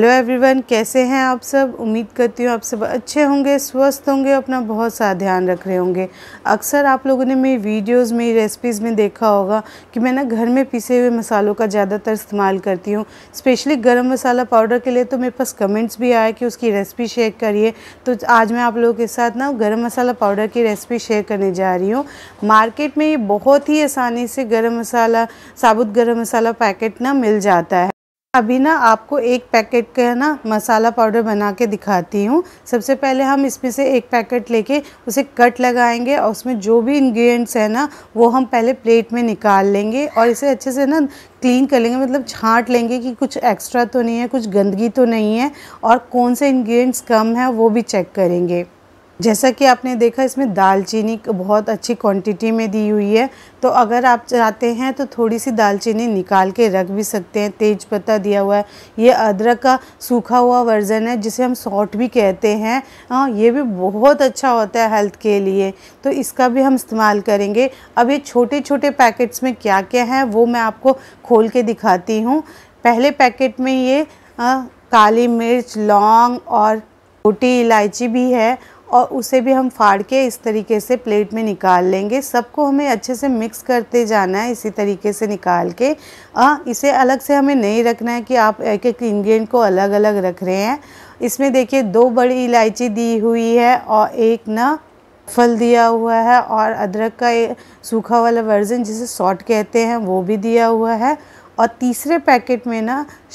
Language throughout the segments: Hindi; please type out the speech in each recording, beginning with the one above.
हेलो एवरीवन कैसे हैं आप सब उम्मीद करती हूँ आप सब अच्छे होंगे स्वस्थ होंगे अपना बहुत सारा ध्यान रख रहे होंगे अक्सर आप लोगों ने मेरी वीडियोस मेरी रेसिपीज़ में देखा होगा कि मैं ना घर में पीसे हुए मसालों का ज़्यादातर इस्तेमाल करती हूँ स्पेशली गरम मसाला पाउडर के लिए तो मेरे पास कमेंट्स भी आया कि उसकी रेसिपी शेयर करिए तो आज मैं आप लोगों के साथ ना गर्म मसाला पाउडर की रेसिपी शेयर करने जा रही हूँ मार्केट में ये बहुत ही आसानी से गर्म मसाला साबुत गर्म मसाला पैकेट ना मिल जाता है अभी ना आपको एक पैकेट का ना मसाला पाउडर बना के दिखाती हूँ सबसे पहले हम इसमें से एक पैकेट लेके उसे कट लगाएंगे और उसमें जो भी इंग्रेडिएंट्स है ना वो हम पहले प्लेट में निकाल लेंगे और इसे अच्छे से ना क्लीन कर लेंगे मतलब छांट लेंगे कि कुछ एक्स्ट्रा तो नहीं है कुछ गंदगी तो नहीं है और कौन से इंग्रेडिएंट्स कम है वो भी चेक करेंगे जैसा कि आपने देखा इसमें दालचीनी बहुत अच्छी क्वांटिटी में दी हुई है तो अगर आप चाहते हैं तो थोड़ी सी दालचीनी निकाल के रख भी सकते हैं तेज पत्ता दिया हुआ है ये अदरक का सूखा हुआ वर्जन है जिसे हम सॉट भी कहते हैं हाँ ये भी बहुत अच्छा होता है हेल्थ के लिए तो इसका भी हम इस्तेमाल करेंगे अब ये छोटे छोटे पैकेट्स में क्या क्या है वो मैं आपको खोल के दिखाती हूँ पहले पैकेट में ये आ, काली मिर्च लौंग और छोटी इलायची भी है और उसे भी हम फाड़ के इस तरीके से प्लेट में निकाल लेंगे सबको हमें अच्छे से मिक्स करते जाना है इसी तरीके से निकाल के आ, इसे अलग से हमें नहीं रखना है कि आप एक एक इंग्रेडिएंट को अलग अलग रख रहे हैं इसमें देखिए दो बड़ी इलायची दी हुई है और एक ना फल दिया हुआ है और अदरक का सूखा वाला वर्जन जिसे सॉट कहते हैं वो भी दिया हुआ है और तीसरे पैकेट में ना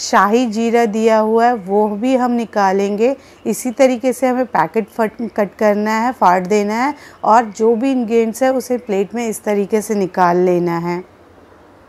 शाही जीरा दिया हुआ है वो भी हम निकालेंगे इसी तरीके से हमें पैकेट फट कट करना है फाड़ देना है और जो भी इन्ग्रीडियंट्स है उसे प्लेट में इस तरीके से निकाल लेना है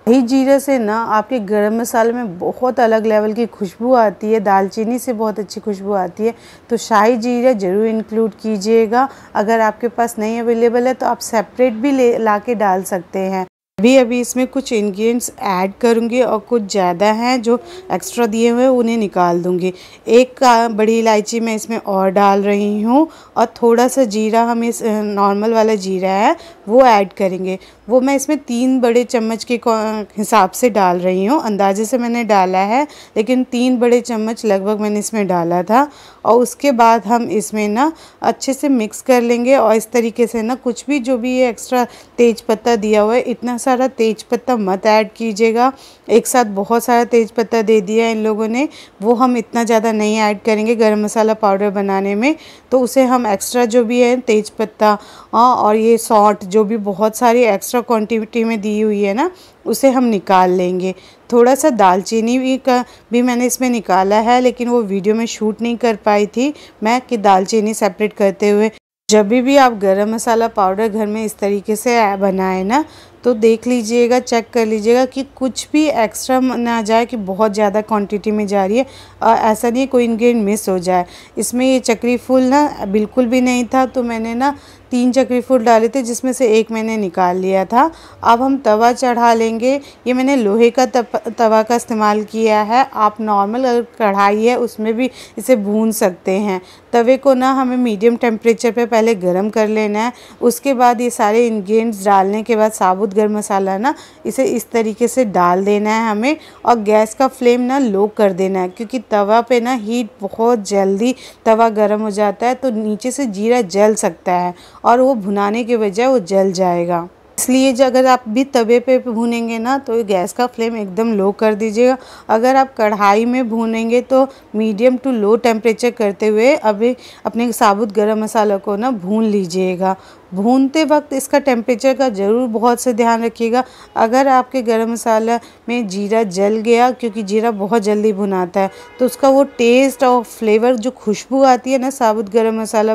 शाही जीरा से ना आपके गरम मसाले में बहुत अलग लेवल की खुशबू आती है दालचीनी से बहुत अच्छी खुशबू आती है तो शाही जीरा ज़रूर इंक्लूड कीजिएगा अगर आपके पास नहीं अवेलेबल है तो आप सेपरेट भी ले ला के डाल सकते हैं अभी अभी इसमें कुछ इंग्रेडिएंट्स ऐड करूँगी और कुछ ज़्यादा हैं जो एक्स्ट्रा दिए हुए उन्हें निकाल दूँगी एक बड़ी इलायची मैं इसमें और डाल रही हूँ और थोड़ा सा जीरा हम इस नॉर्मल वाला जीरा है वो ऐड करेंगे वो मैं इसमें तीन बड़े चम्मच के हिसाब से डाल रही हूँ अंदाजे से मैंने डाला है लेकिन तीन बड़े चम्मच लगभग मैंने इसमें डाला था और उसके बाद हम इसमें ना अच्छे से मिक्स कर लेंगे और इस तरीके से ना कुछ भी जो भी ये एक्स्ट्रा तेज पत्ता दिया हुआ है इतना सारा तेज पत्ता मत ऐड कीजिएगा एक साथ बहुत सारा तेज पत्ता दे दिया इन लोगों ने वो हम इतना ज़्यादा नहीं ऐड करेंगे गरम मसाला पाउडर बनाने में तो उसे हम एक्स्ट्रा जो भी है तेज पत्ता और ये सॉल्ट जो भी बहुत सारी एक्स्ट्रा क्वान्टिटी में दी हुई है ना उसे हम निकाल लेंगे थोड़ा सा दालचीनी भी का भी मैंने इसमें निकाला है लेकिन वो वीडियो में शूट नहीं कर पाई थी मैं कि दालचीनी सेपरेट करते हुए जब भी आप गरम मसाला पाउडर घर में इस तरीके से बनाए ना तो देख लीजिएगा चेक कर लीजिएगा कि कुछ भी एक्स्ट्रा ना जाए कि बहुत ज़्यादा क्वांटिटी में जा रही है और ऐसा नहीं कोई इन्ग्रीडियंट मिस हो जाए इसमें ये चक्री फूल ना बिल्कुल भी नहीं था तो मैंने ना तीन चक्री फूल डाले थे जिसमें से एक मैंने निकाल लिया था अब हम तवा चढ़ा लेंगे ये मैंने लोहे का तप, तवा का इस्तेमाल किया है आप नॉर्मल अगर कढ़ाई है उसमें भी इसे भून सकते हैं तवे को ना हमें मीडियम टेम्परेचर पे पहले गर्म कर लेना है उसके बाद ये सारे इन्ग्रीडियंट्स डालने के बाद साबुत गर्म मसाला ना इसे इस तरीके से डाल देना है हमें और गैस का फ्लेम ना लो कर देना है क्योंकि तवा पर ना हीट बहुत जल्दी तवा गर्म हो जाता है तो नीचे से जीरा जल सकता है और वो भुनाने के बजाय वो जल जाएगा इसलिए जो अगर आप भी तवे पे भूनेंगे ना तो गैस का फ्लेम एकदम लो कर दीजिएगा अगर आप कढ़ाई में भूनेंगे तो मीडियम टू लो टेम्परेचर करते हुए अभी अपने साबुत गरम मसाला को ना भून लीजिएगा भूनते वक्त इसका टेम्परेचर का ज़रूर बहुत से ध्यान रखिएगा अगर आपके गर्म मसाला में जीरा जल गया क्योंकि जीरा बहुत जल्दी भुनाता है तो उसका वो टेस्ट और फ्लेवर जो खुशबू आती है ना साबुत गर्म मसाला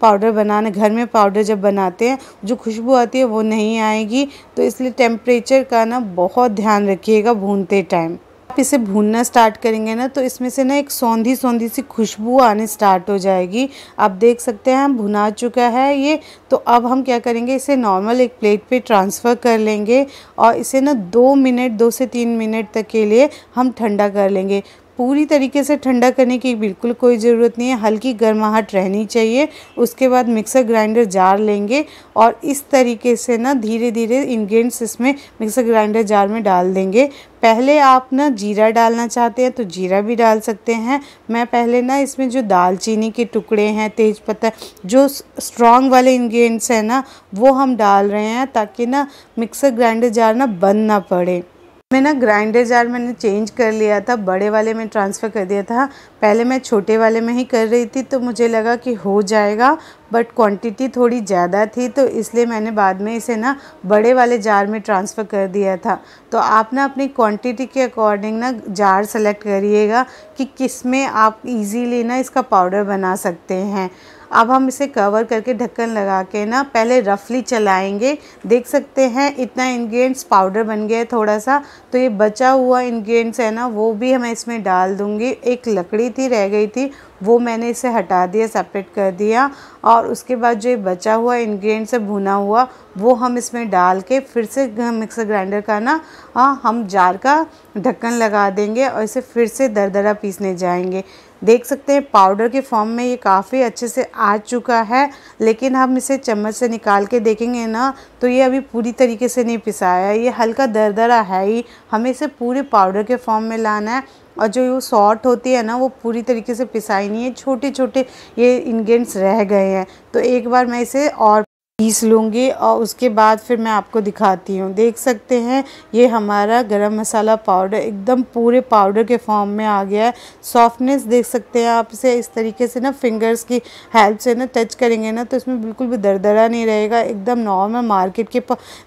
पाउडर बनाने घर में पाउडर जब बनाते हैं जो खुशबू आती है वो नहीं आएगी तो इसलिए टेम्परेचर का ना बहुत ध्यान रखिएगा भूनते टाइम आप इसे भूनना स्टार्ट करेंगे ना तो इसमें से ना एक सौंधी सौंधी सी खुशबू आने स्टार्ट हो जाएगी आप देख सकते हैं हम भुना चुका है ये तो अब हम क्या करेंगे इसे नॉर्मल एक प्लेट पे ट्रांसफ़र कर लेंगे और इसे ना दो मिनट दो से तीन मिनट तक के लिए हम ठंडा कर लेंगे पूरी तरीके से ठंडा करने की बिल्कुल कोई ज़रूरत नहीं है हल्की गर्माहट रहनी चाहिए उसके बाद मिक्सर ग्राइंडर जार लेंगे और इस तरीके से ना धीरे धीरे इन्ग्रीडियंट्स इसमें मिक्सर ग्राइंडर जार में डाल देंगे पहले आप ना जीरा डालना चाहते हैं तो जीरा भी डाल सकते हैं मैं पहले ना इसमें जो दालचीनी के टुकड़े हैं तेज़पत्ता जो स्ट्रॉन्ग वाले इन्ग्रीडियंट्स हैं ना वो हम डाल रहे हैं ताकि ना मिक्सर ग्राइंडर जार ना बंद ना पड़े मैं ना ग्राइंडर जार मैंने चेंज कर लिया था बड़े वाले में ट्रांसफ़र कर दिया था पहले मैं छोटे वाले में ही कर रही थी तो मुझे लगा कि हो जाएगा बट क्वांटिटी थोड़ी ज़्यादा थी तो इसलिए मैंने बाद में इसे ना बड़े वाले जार में ट्रांसफ़र कर दिया था तो आप ना अपनी क्वांटिटी के अकॉर्डिंग ना जार सेलेक्ट करिएगा कि किस में आप ईजीली ना इसका पाउडर बना सकते हैं अब हम इसे कवर करके ढक्कन लगा के ना पहले रफली चलाएंगे देख सकते हैं इतना इन्ग्रीडियंट्स पाउडर बन गया है थोड़ा सा तो ये बचा हुआ इन्ग्रीडियंट्स है ना वो भी मैं इसमें डाल दूँगी एक लकड़ी थी रह गई थी वो मैंने इसे हटा दिया सेपरेट कर दिया और उसके बाद जो ये बचा हुआ इन्ग्रीडियंट्स है भुना हुआ वो हम इसमें डाल के फिर से मिक्सर ग्राइंडर का ना हाँ हम जार का ढक्कन लगा देंगे और इसे फिर से दरदरा पीसने जाएंगे देख सकते हैं पाउडर के फॉर्म में ये काफ़ी अच्छे से आ चुका है लेकिन हम इसे चम्मच से निकाल के देखेंगे ना तो ये अभी पूरी तरीके से नहीं पिसाया है ये हल्का दरदरा है ही हमें इसे पूरे पाउडर के फॉर्म में लाना है और जो वो सॉर्ट होती है ना वो पूरी तरीके से पिसाई नहीं है छोटे छोटे ये इन्ग्रीडियंट्स रह गए हैं तो एक बार मैं इसे और पीस लूँगी और उसके बाद फिर मैं आपको दिखाती हूँ देख सकते हैं ये हमारा गरम मसाला पाउडर एकदम पूरे पाउडर के फॉर्म में आ गया है सॉफ्टनेस देख सकते हैं आप इसे इस तरीके से ना फिंगर्स की हेल्प से ना टच करेंगे ना तो इसमें बिल्कुल भी दरदरा नहीं रहेगा एकदम नॉर्मल मार्केट के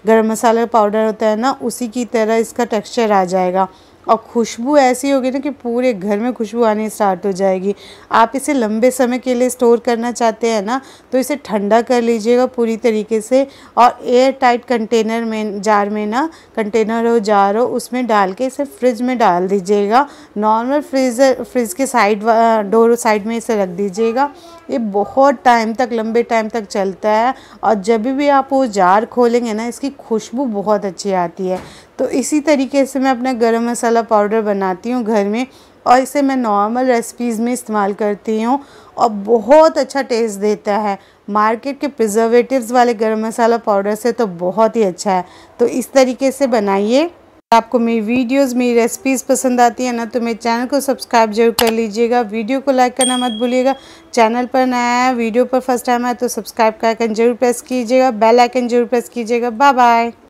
गर्म मसाला पाउडर होता है ना उसी की तरह इसका टेक्स्चर आ जाएगा और खुशबू ऐसी होगी ना कि पूरे घर में खुशबू आनी स्टार्ट हो जाएगी आप इसे लंबे समय के लिए स्टोर करना चाहते हैं ना तो इसे ठंडा कर लीजिएगा पूरी तरीके से और एयर टाइट कंटेनर में जार में ना कंटेनर हो जार हो उसमें डाल के इसे फ्रिज में डाल दीजिएगा नॉर्मल फ्रिज फ्रिज के साइड डोर साइड में इसे रख दीजिएगा ये बहुत टाइम तक लंबे टाइम तक चलता है और जब भी आप वो जार खोलेंगे ना इसकी खुशबू बहुत अच्छी आती है तो इसी तरीके से मैं अपना गरम मसाला पाउडर बनाती हूँ घर में और इसे मैं नॉर्मल रेसिपीज़ में इस्तेमाल करती हूँ और बहुत अच्छा टेस्ट देता है मार्केट के प्रिजर्वेटिव्स वाले गरम मसाला पाउडर से तो बहुत ही अच्छा है तो इस तरीके से बनाइए आपको मेरी वीडियोस मेरी रेसिपीज़ पसंद आती है ना तो मेरे चैनल को सब्सक्राइब जरूर कर लीजिएगा वीडियो को लाइक करना मत भूलिएगा चैनल पर नया है वीडियो पर फर्स्ट टाइम आया तो सब्सक्राइब का आइकन जरूर प्रेस कीजिएगा बेल आइकन जरूर प्रेस कीजिएगा बाय बाय